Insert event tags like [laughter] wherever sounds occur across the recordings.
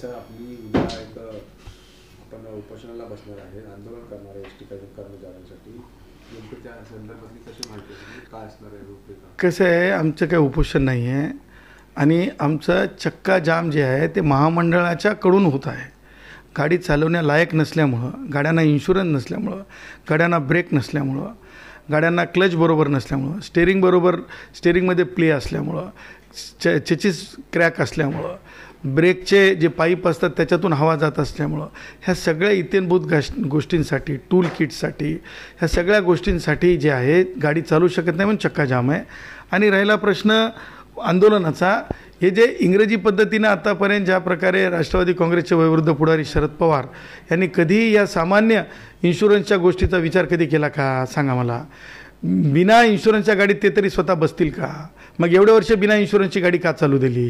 कसं आपली एक आपण उपोषणाला बसणार आहे आंदोलन करणार आहे एस टी कर्मचाऱ्यांसाठी म्हणजे कसं आहे आमचं काही उपोषण नाही आहे आणि आमचं चक्का जाम जे आहे ते महामंडळाच्याकडून होत आहे गाडी चालवण्यालायक नसल्यामुळं गाड्यांना इन्शुरन्स नसल्यामुळं गाड्यांना ब्रेक नसल्यामुळं गाड्यांना क्लच बरोबर नसल्यामुळं स्टेरिंग बरोबर स्टेरिंगमध्ये प्ले असल्यामुळं चेचीस क्रॅक असल्यामुळं ब्रेकचे जे पाईप असतात त्याच्यातून हवा जात असल्यामुळं ह्या सगळ्या इत्यनभूत गश गोष्टींसाठी टूल किटसाठी ह्या सगळ्या गोष्टींसाठी जे आहे गाडी चालू शकत नाही म्हणून चक्का जाम आहे आणि राहिला प्रश्न आंदोलनाचा हे जे इंग्रजी पद्धतीनं आतापर्यंत ज्या प्रकारे राष्ट्रवादी काँग्रेसचे वयवृद्ध पुढारी शरद पवार यांनी कधीही या सामान्य इन्शुरन्सच्या गोष्टीचा विचार कधी केला का सांगा मला बिना इन्शुरन्सच्या गाडीत ते तरी स्वतः बसतील का मग एवढे वर्ष बिना इन्शुरन्सची गाडी का चालू दिली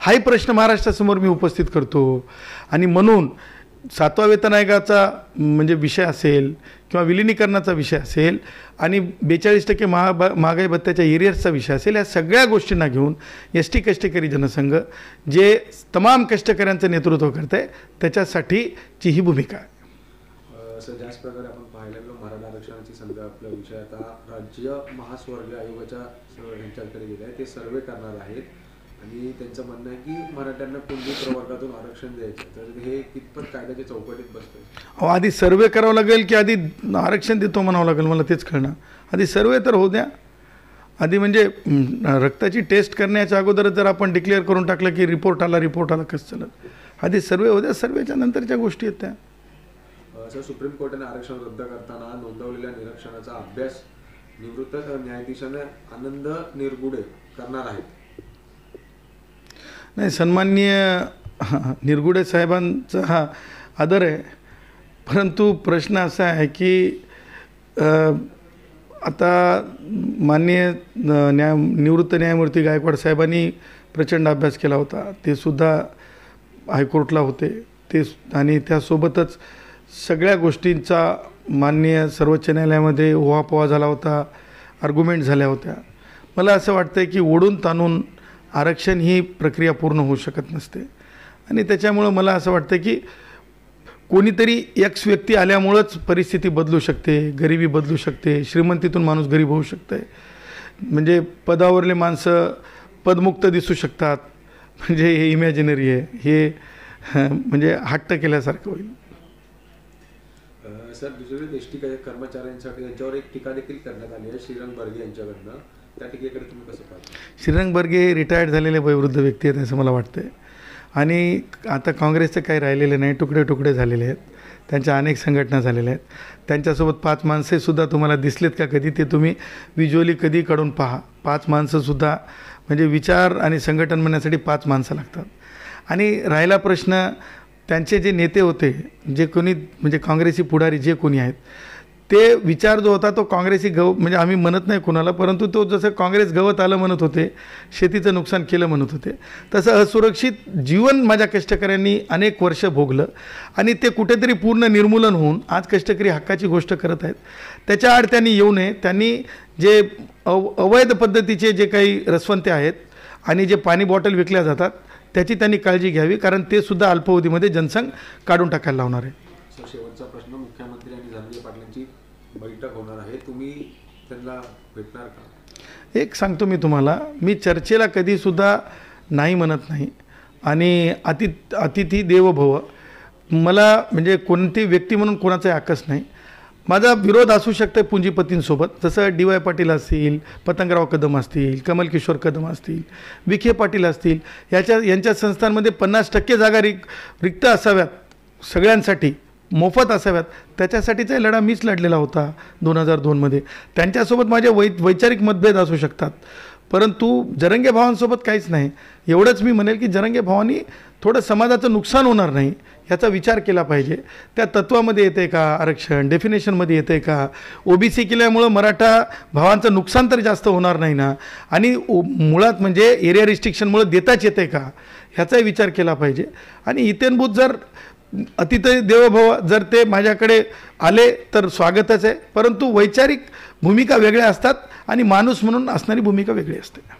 हाही प्रश्न महाराष्ट्रासमोर मी उपस्थित करतो आणि म्हणून सातवा वेतन आयोगाचा म्हणजे विषय असेल किंवा विलिनीकरणाचा विषय असेल आणि बेचाळीस टक्के महा महागाई भत्त्याच्या एरियर्सचा विषय असेल या सगळ्या गोष्टींना घेऊन एस टी कष्टकरी जनसंघ जे तमाम कष्टकऱ्यांचं नेतृत्व करते त्याच्यासाठीची ही भूमिका आहे असं ज्याच प्रकारे आपण पाहायला गेलो मराठा आरक्षणाची समजा आपला विषय आता राज्य महास्वर्ग आयोगाच्या यांच्याकडे गेले आहे ते सर्वे करणार आहेत आणि त्यांचं म्हणणं आहे की मराठ्यांना कुणबी प्रवर्गातून आरक्षण द्यायचं तर हे कितपत कायद्याच्या चौकटीत बसतं अहो आधी सर्वे करावं लागेल की आधी आरक्षण देतो म्हणावं लागेल मला तेच कळणं आधी सर्वे तर होऊ द्या आधी म्हणजे रक्ताची टेस्ट करण्याच्या अगोदर जर आपण डिक्लेअर करून टाकलं की रिपोर्ट आला रिपोर्ट आला कसं चालत आधी सर्वे होत्या सर्वेच्या नंतरच्या गोष्टी आहेत त्या असं सुप्रीम कोर्टाने आरक्षण रद्द करताना नोंदवलेल्या निरीक्षणाचा अभ्यास निवृत्त न्यायाधीशाने आनंद निरगुडे करणार आहेत नाही सन्माननीय निरगुडे साहेबांचा हा आदर आहे परंतु प्रश्न असा आहे की आता माननीय न्याय निवृत्त न्यायमूर्ती गायकवाड साहेबांनी प्रचंड अभ्यास केला होता ते सुद्धा हायकोर्टला होते ते आणि त्यासोबतच सगळ्या गोष्टींचा माननीय सर्वोच्च न्यायालयामध्ये ओहापोहा झाला होता आर्ग्युमेंट झाल्या होत्या मला असं वाटतं की ओढून ताणून आरक्षण ही प्रक्रिया पूर्ण होऊ शकत नसते आणि त्याच्यामुळं मला असं वाटतं की कोणीतरी एक्स व्यक्ती आल्यामुळंच परिस्थिती बदलू शकते गरिबी बदलू शकते श्रीमंतीतून माणूस गरीब होऊ शकतं आहे म्हणजे पदावरले माणसं पदमुक्त दिसू शकतात म्हणजे हे इमॅजिनरी आहे हे [laughs] म्हणजे हट्ट केल्यासारखं होईल सर दुसरीकडे एस टी कर्मचाऱ्यांसाठी त्यांच्यावर एक टीका देखील करण्यात आली आहे श्रीरंग बर्गे यांच्याकडनं त्या टीकेकडे तुम्ही कसं पाहता श्रीरंग बर्गे हे रिटायर्ड झालेले वयोवृद्ध व्यक्ती आहेत असं मला वाटतं आणि आता काँग्रेसचं काही राहिलेलं नाही तुकडे तुकडे झालेले आहेत त्यांच्या अनेक संघटना झालेल्या आहेत त्यांच्यासोबत पाच माणसेसुद्धा तुम्हाला दिसलेत का कधी ते तुम्ही विज्युअली कधी काढून पहा पाच माणसंसुद्धा म्हणजे विचार आणि संघटन म्हणण्यासाठी पाच माणसं लागतात आणि राहिला प्रश्न त्यांचे जे नेते होते जे कोणी म्हणजे काँग्रेसी पुढारी जे कोणी आहेत ते विचार जो होता तो काँग्रेसी गव म्हणजे आम्ही म्हणत नाही कोणाला परंतु तो जसं काँग्रेस गवत आलं म्हणत होते शेतीचं नुकसान केलं म्हणत होते तसं असुरक्षित जीवन माझ्या कष्टकऱ्यांनी अनेक वर्ष भोगलं आणि ते कुठेतरी पूर्ण निर्मूलन होऊन आज कष्टकरी हक्काची गोष्ट करत आहेत त्याच्या आड त्यांनी येऊ नये त्यांनी जे अव अवैध पद्धतीचे जे काही रसवंते आहेत आणि जे पाणी बॉटल विकल्या जातात त्याची त्यांनी काळजी घ्यावी कारण ते सुद्धा अल्पावधीमध्ये जनसंघ काढून टाकायला लावणार आहे शेवटचा प्रश्न मुख्यमंत्री आणि पाटलांची बैठक होणार आहे तुम्ही त्यांना भेटणार का एक सांगतो मी तुम्हाला मी चर्चेला कधीसुद्धा नाही म्हणत नाही आणि अति अतिथी देवभव मला म्हणजे कोणती व्यक्ती म्हणून कोणाचाही आकस नाही माझा विरोध असू शकतो पुंजीपतींसोबत जसं डी वाय पाटील असतील पतंगराव कदम असतील कमल किशोर कदम असतील विखे पाटील असतील याच्या यांच्या संस्थांमध्ये पन्नास टक्के जागा रिक रिक्त असाव्यात सगळ्यांसाठी मोफत असाव्यात त्याच्यासाठीचा लढा मीच लढलेला होता दोन हजार दोनमध्ये त्यांच्यासोबत माझे वै वैचारिक मतभेद असू शकतात परंतु जरंगे भावांसोबत काहीच नाही एवढंच मी म्हणेल की जरंगे भावांनी थोडं समाजाचं नुकसान होणार नाही याचा विचार केला पाहिजे त्या तत्वामध्ये येते का आरक्षण डेफिनेशनमध्ये येते का ओबीसी केल्यामुळं मराठा भावांचं नुकसान तर जास्त होणार नाही ना आणि मुळात म्हणजे एरिया रिस्ट्रिक्शनमुळं देताच येते का ह्याचाही विचार केला पाहिजे आणि इथेनभूत जर अतिथय देवभव जर ते माझ्याकडे आले तर स्वागतच आहे परंतु वैचारिक भूमिका वेगळ्या असतात आणि माणूस म्हणून असणारी भूमिका वेगळी असते